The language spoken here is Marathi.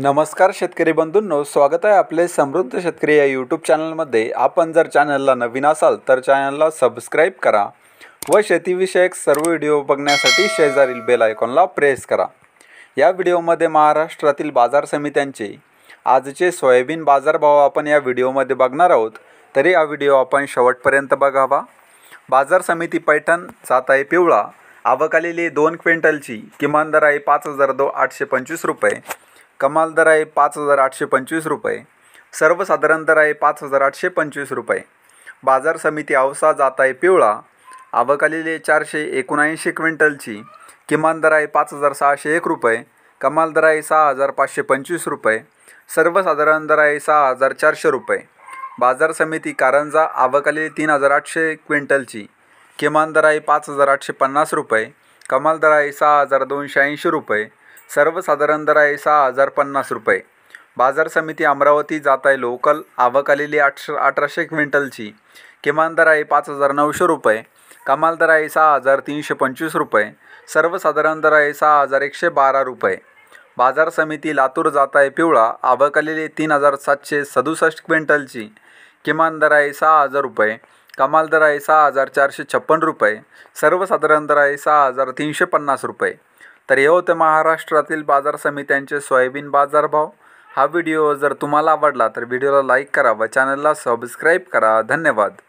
नमस्कार शेतकरी बंधूंनो स्वागत आहे आपले समृद्ध शेतकरी या यूट्यूब चॅनलमध्ये आपण जर चॅनलला नवीन असाल तर चॅनलला सबस्क्राईब करा व शेतीविषयक सर्व व्हिडिओ बघण्यासाठी शेजारील बेल आयकॉनला प्रेस करा या व्हिडिओमध्ये महाराष्ट्रातील बाजार समित्यांचे आजचे सोयाबीन बाजारभाव आपण या व्हिडिओमध्ये बघणार आहोत तरी हा व्हिडिओ आपण शेवटपर्यंत बघावा बाजार समिती पैठण सात आहे पिवळा आवकालेली दोन क्विंटलची किमान दर आहे पाच हजार दो आठशे पंचवीस रुपये कमाल दर आहे पाच हजार आठशे पंचवीस रुपये सर्वसाधारण दर आहे पाच हजार आठशे पंचवीस रुपये बाजार समिती अवसा जात आहे पिवळा आवकालेले चारशे एकोणऐंशी क्विंटलची किमान दर आहे पाच हजार सहाशे एक रुपये कमाल दर आहे सहा हजार पाचशे पंचवीस रुपये सर्वसाधारण दर आहे सहा हजार चारशे रुपये बाजार समिती कारंजा आवकालेली तीन हजार आठशे क्विंटलची किमान दर आहे पाच हजार आठशे पन्नास रुपये कमाल दर आहे सहा हजार दोनशे ऐंशी रुपये सर्वसाधारण दर आहे सहा हजार पन्नास रुपये बाजार समिती अमरावती जात आहे लोकल आवक आलेली आठशे अठराशे क्विंटलची किमान दर आहे पाच हजार नऊशे रुपये कमाल दर आहे सहा हजार तीनशे पंचवीस रुपये सर्वसाधारण दर आहे सहा हजार एकशे बारा रुपये बाजार समिती लातूर जात आहे पिवळा आवक आलेली तीन हजार सातशे सदुसष्ट क्विंटलची किमान दर आहे सहा हजार रुपये कमाल दर आहे सहा हजार चारशे छप्पन रुपये सर्वसाधारण दर आहे सहा हजार तीनशे पन्नास रुपये तर हे होते महाराष्ट्रातील बाजार समित्यांचे सोयाबीन भाव। हा व्हिडिओ जर तुम्हाला आवडला तर व्हिडिओला लाईक करा व चॅनलला सबस्क्राईब करा धन्यवाद